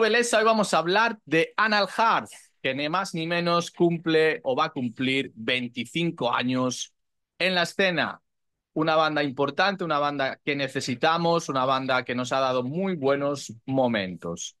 Beleza, hoy vamos a hablar de Anal Hart, que ni más ni menos cumple o va a cumplir 25 años en la escena. Una banda importante, una banda que necesitamos, una banda que nos ha dado muy buenos momentos.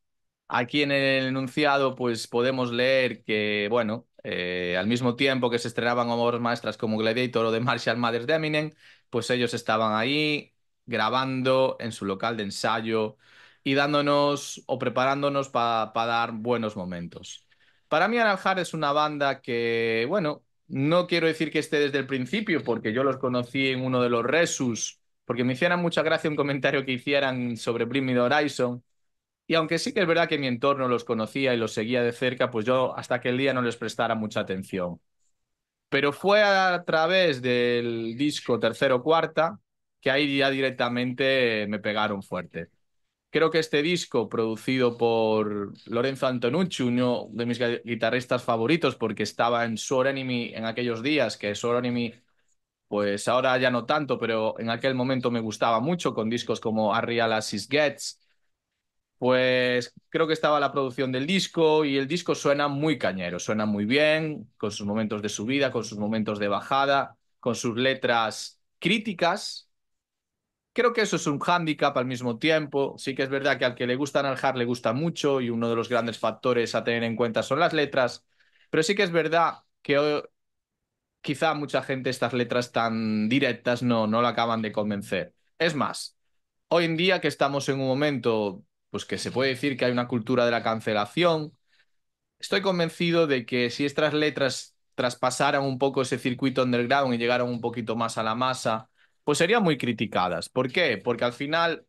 Aquí en el enunciado, pues podemos leer que, bueno, eh, al mismo tiempo que se estrenaban obras maestras como Gladiator o The Marshall Mothers de Eminem, pues ellos estaban ahí grabando en su local de ensayo y dándonos o preparándonos para dar buenos momentos. Para mí aranjar es una banda que, bueno, no quiero decir que esté desde el principio, porque yo los conocí en uno de los Resus, porque me hicieran mucha gracia un comentario que hicieran sobre Bring Horizon. Y aunque sí que es verdad que mi entorno los conocía y los seguía de cerca, pues yo hasta aquel día no les prestara mucha atención. Pero fue a través del disco tercero cuarta que ahí ya directamente me pegaron fuerte. Creo que este disco, producido por Lorenzo Antonucci, uno de mis guitarristas favoritos, porque estaba en Sword Enemy en aquellos días, que Sword Enemy, pues ahora ya no tanto, pero en aquel momento me gustaba mucho, con discos como Real As Gets, pues creo que estaba la producción del disco y el disco suena muy cañero, suena muy bien, con sus momentos de subida, con sus momentos de bajada, con sus letras críticas, Creo que eso es un hándicap al mismo tiempo. Sí que es verdad que al que le gusta narjar le gusta mucho y uno de los grandes factores a tener en cuenta son las letras. Pero sí que es verdad que hoy, quizá mucha gente estas letras tan directas no, no la acaban de convencer. Es más, hoy en día que estamos en un momento pues que se puede decir que hay una cultura de la cancelación, estoy convencido de que si estas letras traspasaran un poco ese circuito underground y llegaran un poquito más a la masa, pues serían muy criticadas. ¿Por qué? Porque al final,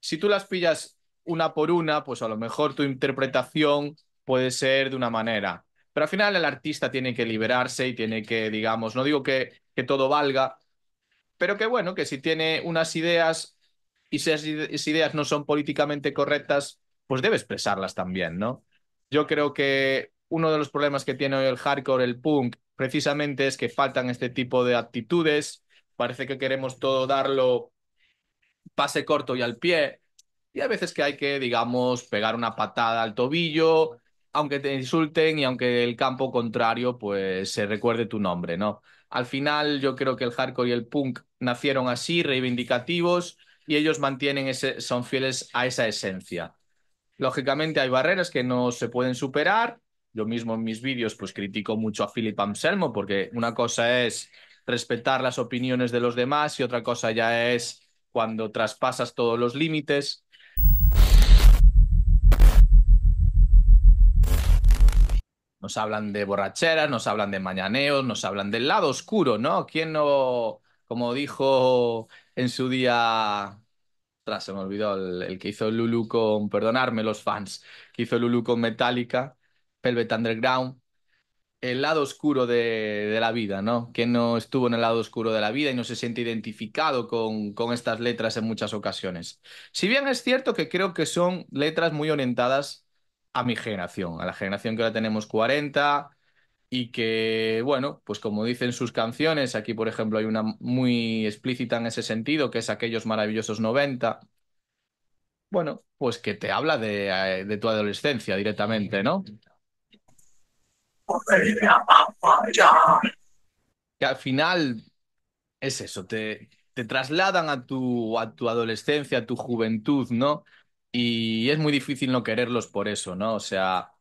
si tú las pillas una por una, pues a lo mejor tu interpretación puede ser de una manera. Pero al final el artista tiene que liberarse y tiene que, digamos, no digo que, que todo valga, pero que bueno, que si tiene unas ideas y si esas ideas no son políticamente correctas, pues debe expresarlas también, ¿no? Yo creo que uno de los problemas que tiene hoy el hardcore, el punk, precisamente es que faltan este tipo de actitudes, Parece que queremos todo darlo pase corto y al pie. Y a veces que hay que, digamos, pegar una patada al tobillo, aunque te insulten y aunque el campo contrario, pues se recuerde tu nombre, ¿no? Al final yo creo que el hardcore y el punk nacieron así, reivindicativos, y ellos mantienen ese, son fieles a esa esencia. Lógicamente hay barreras que no se pueden superar. Yo mismo en mis vídeos pues critico mucho a Philip Anselmo porque una cosa es respetar las opiniones de los demás y otra cosa ya es cuando traspasas todos los límites. Nos hablan de borracheras, nos hablan de mañaneos, nos hablan del lado oscuro, ¿no? ¿Quién no, como dijo en su día Tras, se me olvidó el, que hizo Lulu con, perdonarme los fans, que hizo Lulu con Metallica, Velvet Underground, el lado oscuro de, la vida, ¿no? Que no estuvo en el lado oscuro de la vida y no se siente identificado con, con estas letras en muchas ocasiones. Si bien es cierto que creo que son letras muy orientadas a mi generación, a la generación que ahora tenemos 40 y que, bueno, pues como dicen sus canciones, aquí por ejemplo hay una muy explícita en ese sentido, que es aquellos maravillosos 90, bueno, pues que te habla de eh, tu adolescencia directamente, ¿no? Que al final es eso, te, te trasladan a tu, a tu adolescencia, a tu juventud, ¿no? Y es muy difícil no quererlos por eso, ¿no? O sea,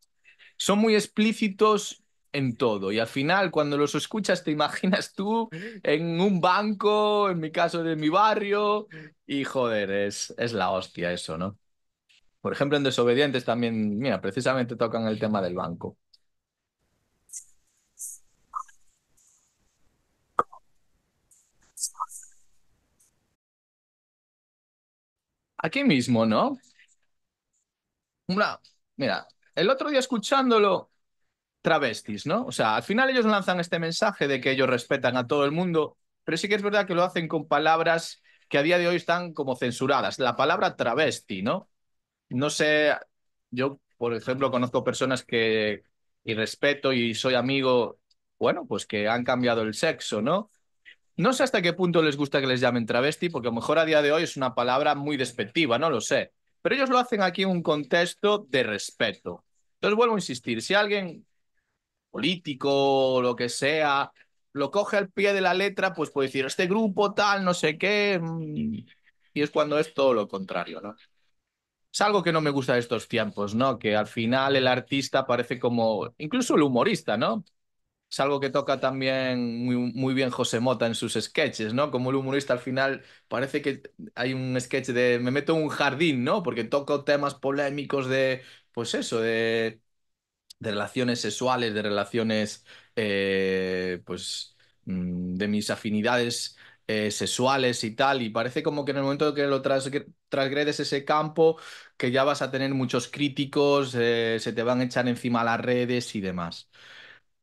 son muy explícitos en todo y al final cuando los escuchas te imaginas tú en un banco, en mi caso de mi barrio, y joder, es, es la hostia eso, ¿no? Por ejemplo, en Desobedientes también, mira, precisamente tocan el tema del banco. aquí mismo, ¿no? mira, el otro día escuchándolo, travestis, ¿no? O sea, al final ellos lanzan este mensaje de que ellos respetan a todo el mundo, pero sí que es verdad que lo hacen con palabras que a día de hoy están como censuradas. La palabra travesti, ¿no? No sé, yo, por ejemplo, conozco personas que, y respeto y soy amigo, bueno, pues que han cambiado el sexo, ¿no? No sé hasta qué punto les gusta que les llamen travesti, porque a lo mejor a día de hoy es una palabra muy despectiva, no lo sé. Pero ellos lo hacen aquí en un contexto de respeto. Entonces vuelvo a insistir, si alguien político o lo que sea lo coge al pie de la letra, pues puede decir, este grupo tal, no sé qué, mm, y es cuando es todo lo contrario, ¿no? Es algo que no me gusta de estos tiempos, ¿no? Que al final el artista parece como, incluso el humorista, ¿no? es algo que toca también muy, bien José Mota en sus sketches, ¿no? Como el humorista al final parece que hay un sketch de me meto en un jardín, ¿no? Porque toco temas polémicos de, pues eso, de, relaciones sexuales, de relaciones, eh, pues, mm, de mis afinidades eh, sexuales y tal, y parece como que en el momento que lo transgredes ese campo, que ya vas a tener muchos críticos, eh, se te van a echar encima las redes y demás.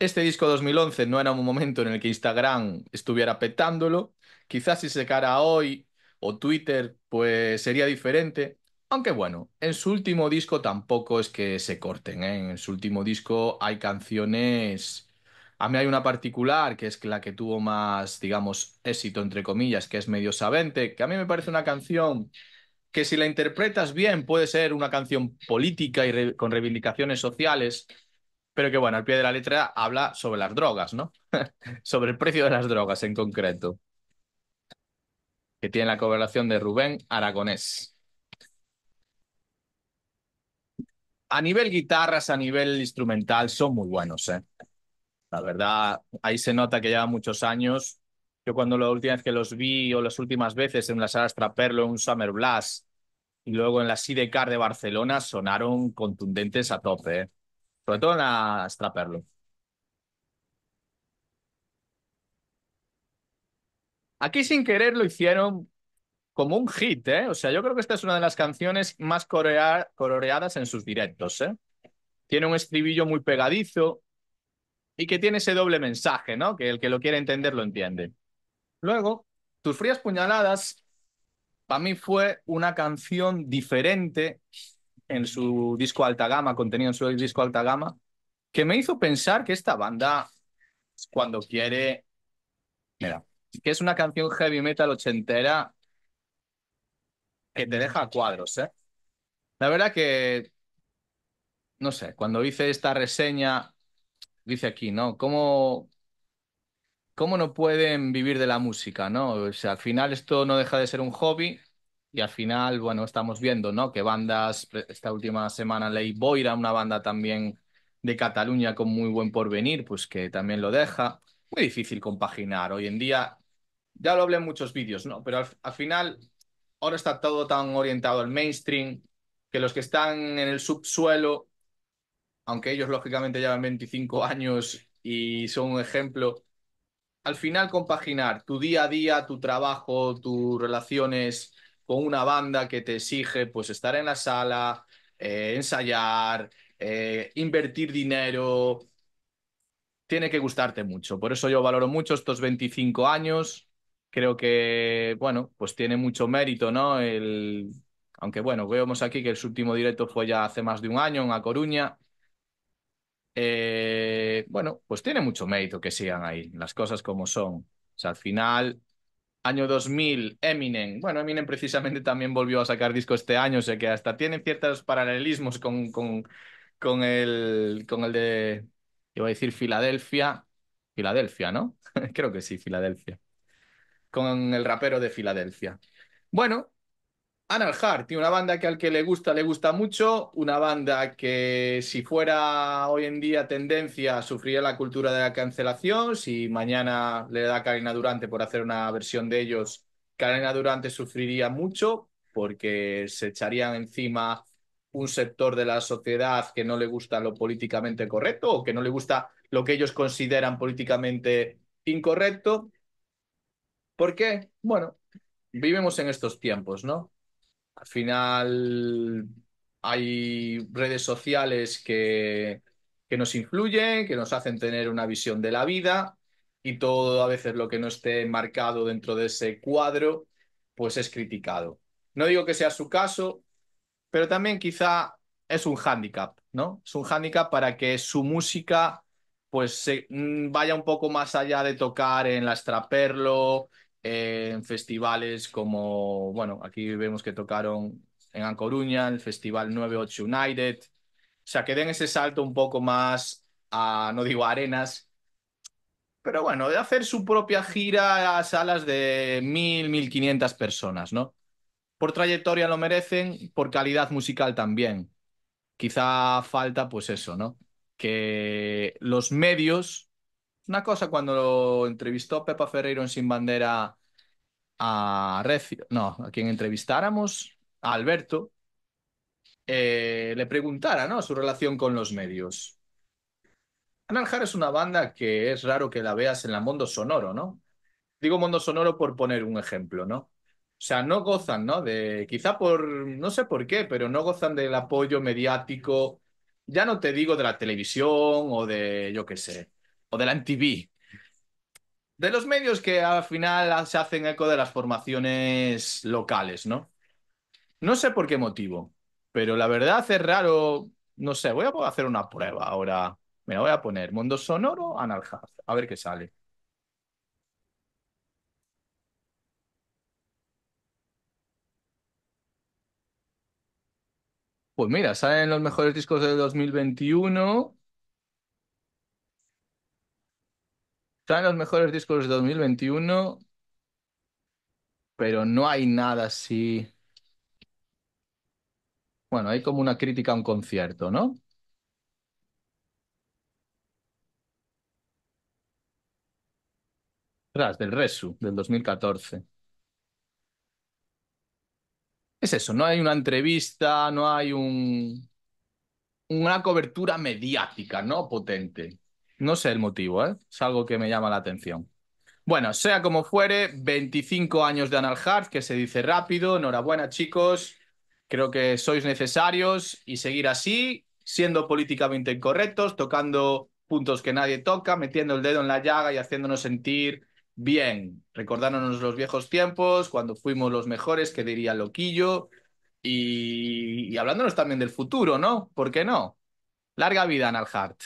Este disco 2011 no era un momento en el que Instagram estuviera petándolo. Quizás si se cara hoy o Twitter, pues sería diferente. Aunque bueno, en su último disco tampoco es que se corten. ¿eh? En su último disco hay canciones... A mí hay una particular que es la que tuvo más, digamos, éxito, entre comillas, que es Medio Sabente, que a mí me parece una canción que si la interpretas bien puede ser una canción política y con reivindicaciones sociales, pero que bueno, al pie de la letra habla sobre las drogas, ¿no? sobre el precio de las drogas en concreto, que tiene la colaboración de Rubén Aragonés. A nivel guitarras, a nivel instrumental, son muy buenos, ¿eh? La verdad, ahí se nota que lleva muchos años. Yo cuando la última vez que los vi o las últimas veces en la sala perlo, en un Summer Blast y luego en la Sidecar de Barcelona, sonaron contundentes a tope. ¿eh? sobre todo en la Aquí sin querer lo hicieron como un hit, ¿eh? O sea, yo creo que esta es una de las canciones más coloreadas en sus directos, ¿eh? Tiene un estribillo muy pegadizo y que tiene ese doble mensaje, ¿no? Que el que lo quiere entender lo entiende. Luego, Tus frías puñaladas, para mí fue una canción diferente en su disco alta gama, contenido en su disco alta gama, que me hizo pensar que esta banda, cuando quiere, mira, que es una canción heavy metal ochentera que te deja cuadros, ¿eh? La verdad que, no sé, cuando hice esta reseña, dice aquí, ¿no? ¿Cómo, cómo no pueden vivir de la música, ¿no? O sea, al final esto no deja de ser un hobby y al final, bueno, estamos viendo, ¿no? Que bandas, esta última semana ley Boira, una banda también de Cataluña con muy buen porvenir, pues que también lo deja. Muy difícil compaginar. Hoy en día, ya lo hablé en muchos vídeos, ¿no? Pero al, al final, ahora está todo tan orientado al mainstream que los que están en el subsuelo, aunque ellos lógicamente llevan 25 años y son un ejemplo, al final compaginar tu día a día, tu trabajo, tus relaciones con una banda que te exige pues estar en la sala, eh, ensayar, eh, invertir dinero. Tiene que gustarte mucho. Por eso yo valoro mucho estos 25 años. Creo que, bueno, pues tiene mucho mérito, ¿no? El... Aunque bueno, vemos aquí que el último directo fue ya hace más de un año en A Coruña. Eh, bueno, pues tiene mucho mérito que sigan ahí, las cosas como son. O sea, al final Año 2000, Eminem. Bueno, Eminem precisamente también volvió a sacar disco este año, o sea que hasta tiene ciertos paralelismos con, con, el, con el de, iba a decir Filadelfia. Filadelfia, ¿no? Creo que sí, Filadelfia. Con el rapero de Filadelfia. Bueno, Anal tiene una banda que al que le gusta, le gusta mucho, una banda que si fuera hoy en día tendencia sufriría la cultura de la cancelación, si mañana le da Karina Durante por hacer una versión de ellos, Karina Durante sufriría mucho porque se echarían encima un sector de la sociedad que no le gusta lo políticamente correcto o que no le gusta lo que ellos consideran políticamente incorrecto. ¿Por qué? Bueno, vivimos en estos tiempos, ¿no? Al final hay redes sociales que, que nos influyen, que nos hacen tener una visión de la vida y todo a veces lo que no esté marcado dentro de ese cuadro, pues es criticado. No digo que sea su caso, pero también quizá es un hándicap, ¿no? Es un hándicap para que su música pues se, mm, vaya un poco más allá de tocar en la extraperlo en festivales como, bueno, aquí vemos que tocaron en Ancoruña, el Festival 98 United. O sea, que den ese salto un poco más a, no digo arenas, pero bueno, de hacer su propia gira a salas de 1.000, 1.500 personas, ¿no? Por trayectoria lo merecen, por calidad musical también. Quizá falta, pues eso, ¿no? Que los medios una cosa cuando lo entrevistó Pepa Ferreiro en Sin Bandera a Recio, no, a quien entrevistáramos, a Alberto, eh, le preguntara ¿no? su relación con los medios. Analjar es una banda que es raro que la veas en el Mundo Sonoro, ¿no? Digo Mundo Sonoro por poner un ejemplo, ¿no? O sea, no gozan, ¿no? De, quizá por, no sé por qué, pero no gozan del apoyo mediático, ya no te digo de la televisión o de, yo qué sé, o de la MTV, de los medios que al final se hacen eco de las formaciones locales, ¿no? No sé por qué motivo, pero la verdad es raro. No sé, voy a hacer una prueba ahora. Me la voy a poner Mundo Sonoro Analhaz, a ver qué sale. Pues mira, salen los mejores discos del 2021. Están los mejores discos de 2021, pero no hay nada así. Bueno, hay como una crítica a un concierto, ¿no? Tras, del Resu, del 2014. Es eso, no hay una entrevista, no hay un, una cobertura mediática, ¿no? Potente. No sé el motivo, ¿eh? Es algo que me llama la atención. Bueno, sea como fuere, 25 años de Anal que se dice rápido. Enhorabuena, chicos. Creo que sois necesarios y seguir así, siendo políticamente incorrectos, tocando puntos que nadie toca, metiendo el dedo en la llaga y haciéndonos sentir bien, recordándonos los viejos tiempos, cuando fuimos los mejores, que diría Loquillo, y, hablándonos también del futuro, ¿no? ¿Por qué no? Larga vida, Anal Hart.